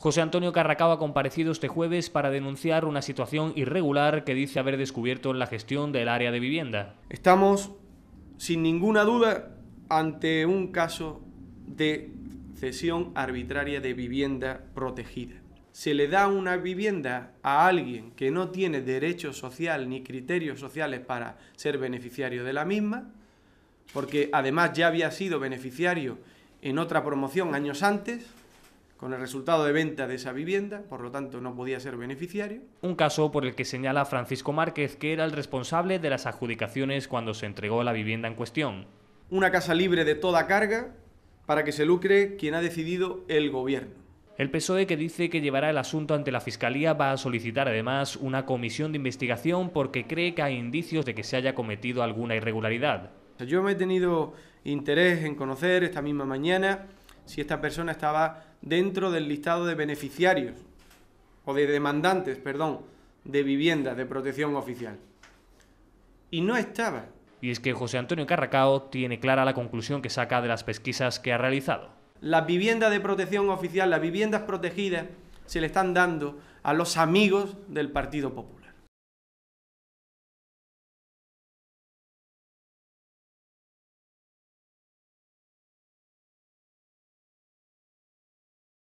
José Antonio Carracaba ha comparecido este jueves para denunciar una situación irregular que dice haber descubierto en la gestión del área de vivienda. Estamos, sin ninguna duda, ante un caso de cesión arbitraria de vivienda protegida. Se le da una vivienda a alguien que no tiene derecho social ni criterios sociales para ser beneficiario de la misma, porque además ya había sido beneficiario en otra promoción años antes, con el resultado de venta de esa vivienda, por lo tanto no podía ser beneficiario. Un caso por el que señala Francisco Márquez que era el responsable de las adjudicaciones cuando se entregó la vivienda en cuestión. Una casa libre de toda carga para que se lucre quien ha decidido el gobierno. El PSOE, que dice que llevará el asunto ante la Fiscalía, va a solicitar además una comisión de investigación porque cree que hay indicios de que se haya cometido alguna irregularidad. Yo me he tenido interés en conocer esta misma mañana si esta persona estaba dentro del listado de beneficiarios o de demandantes, perdón, de viviendas de protección oficial. Y no estaba. Y es que José Antonio Carracao tiene clara la conclusión que saca de las pesquisas que ha realizado. Las viviendas de protección oficial, las viviendas protegidas, se le están dando a los amigos del Partido Popular.